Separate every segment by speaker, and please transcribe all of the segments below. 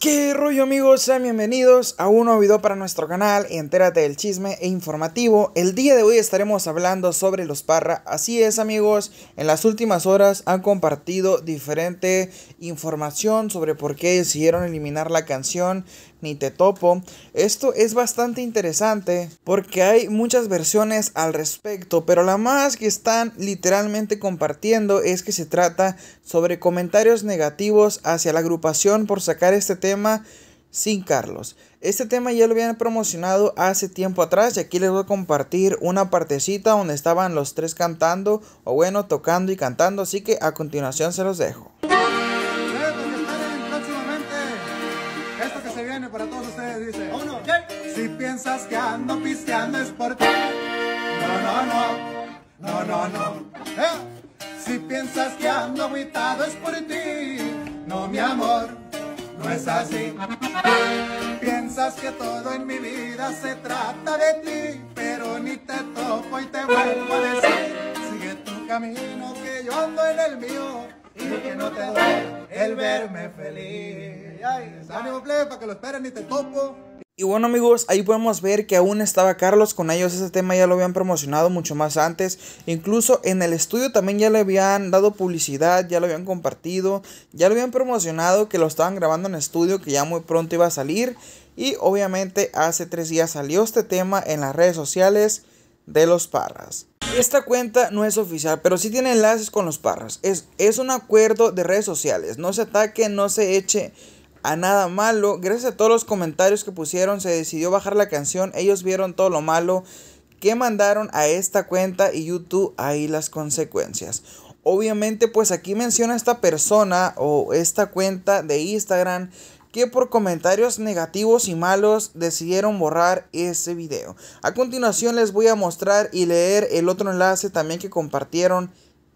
Speaker 1: ¿Qué rollo amigos? Sean bienvenidos a un nuevo video para nuestro canal entérate del chisme e informativo. El día de hoy estaremos hablando sobre los Parra. Así es amigos, en las últimas horas han compartido diferente información sobre por qué decidieron eliminar la canción ni te topo. Esto es bastante interesante porque hay muchas versiones al respecto, pero la más que están literalmente compartiendo es que se trata sobre comentarios negativos hacia la agrupación por sacar este tema sin Carlos. Este tema ya lo habían promocionado hace tiempo atrás y aquí les voy a compartir una partecita donde estaban los tres cantando o bueno, tocando y cantando, así que a continuación se los dejo.
Speaker 2: para todos ustedes, dice. Uno, oh, Si piensas que ando pisteando es por ti. No, no, no, no, no, no. ¿Eh? Si piensas que ando aguitado es por ti. No, mi amor, no es así. Piensas que todo en mi vida se trata de ti, pero ni te toco y te vuelvo a decir. Sigue tu camino que yo ando en el mío y el verme feliz.
Speaker 1: bueno amigos, ahí podemos ver que aún estaba Carlos con ellos, ese tema ya lo habían promocionado mucho más antes, incluso en el estudio también ya le habían dado publicidad, ya lo habían compartido, ya lo habían promocionado que lo estaban grabando en estudio, que ya muy pronto iba a salir y obviamente hace tres días salió este tema en las redes sociales de los Parras. Esta cuenta no es oficial, pero sí tiene enlaces con los parras. Es, es un acuerdo de redes sociales. No se ataque, no se eche a nada malo. Gracias a todos los comentarios que pusieron, se decidió bajar la canción. Ellos vieron todo lo malo que mandaron a esta cuenta y YouTube ahí las consecuencias. Obviamente, pues aquí menciona esta persona o esta cuenta de Instagram que por comentarios negativos y malos decidieron borrar ese video. A continuación les voy a mostrar y leer el otro enlace también que compartieron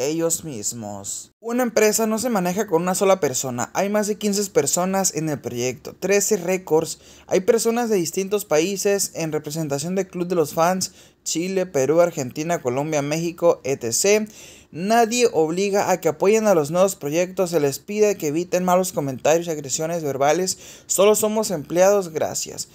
Speaker 1: ellos mismos. Una empresa no se maneja con una sola persona, hay más de 15 personas en el proyecto, 13 récords, hay personas de distintos países en representación del Club de los Fans, Chile, Perú, Argentina, Colombia, México, etc. Nadie obliga a que apoyen a los nuevos proyectos, se les pide que eviten malos comentarios y agresiones verbales, solo somos empleados, gracias.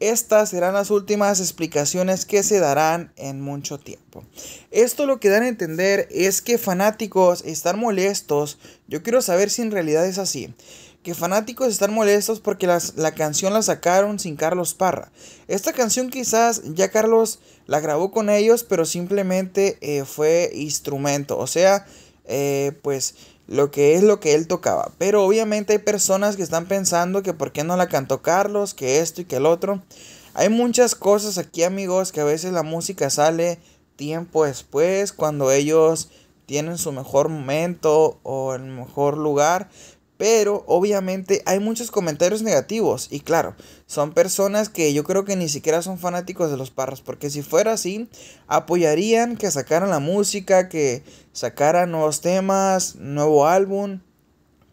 Speaker 1: Estas serán las últimas explicaciones que se darán en mucho tiempo. Esto lo que dan a entender es que fanáticos están molestos. Yo quiero saber si en realidad es así. Que fanáticos están molestos porque la canción la sacaron sin Carlos Parra. Esta canción quizás ya Carlos la grabó con ellos, pero simplemente eh, fue instrumento. O sea, eh, pues lo que es lo que él tocaba. Pero obviamente hay personas que están pensando que por qué no la cantó Carlos, que esto y que el otro. Hay muchas cosas aquí amigos que a veces la música sale tiempo después, cuando ellos tienen su mejor momento o el mejor lugar. Pero obviamente hay muchos comentarios negativos. Y claro, son personas que yo creo que ni siquiera son fanáticos de los parras. Porque si fuera así, apoyarían que sacaran la música, que sacaran nuevos temas, nuevo álbum.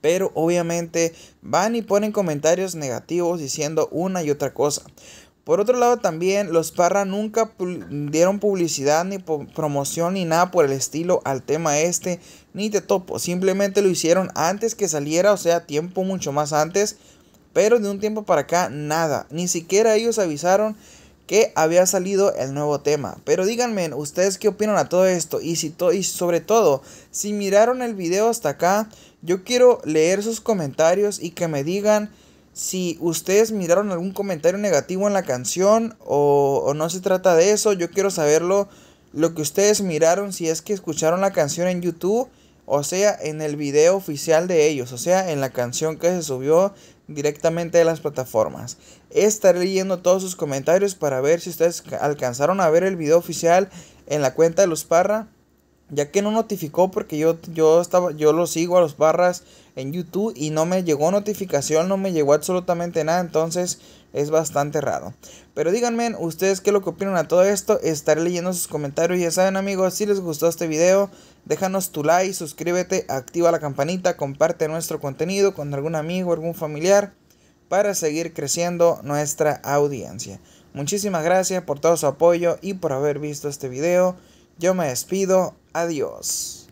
Speaker 1: Pero obviamente van y ponen comentarios negativos diciendo una y otra cosa. Por otro lado también los Parra nunca dieron publicidad ni promoción ni nada por el estilo al tema este ni te topo. Simplemente lo hicieron antes que saliera, o sea, tiempo mucho más antes. Pero de un tiempo para acá nada. Ni siquiera ellos avisaron que había salido el nuevo tema. Pero díganme, ¿ustedes qué opinan a todo esto? Y, si y sobre todo, si miraron el video hasta acá, yo quiero leer sus comentarios y que me digan si ustedes miraron algún comentario negativo en la canción o, no se trata de eso. Yo quiero saberlo, lo que ustedes miraron, si es que escucharon la canción en YouTube, o sea, en el video oficial de ellos, o sea, en la canción que se subió directamente de las plataformas. Estaré leyendo todos sus comentarios para ver si ustedes alcanzaron a ver el video oficial en la cuenta de los Parra ya que no notificó porque yo, yo, estaba, yo lo sigo a los barras en YouTube y no me llegó notificación, no me llegó absolutamente nada, entonces es bastante raro. Pero díganme ustedes qué es lo que opinan a todo esto, estaré leyendo sus comentarios, ya saben amigos, si les gustó este video, déjanos tu like, suscríbete, activa la campanita, comparte nuestro contenido con algún amigo, algún familiar, para seguir creciendo nuestra audiencia. Muchísimas gracias por todo su apoyo y por haber visto este video. Yo me despido, adiós.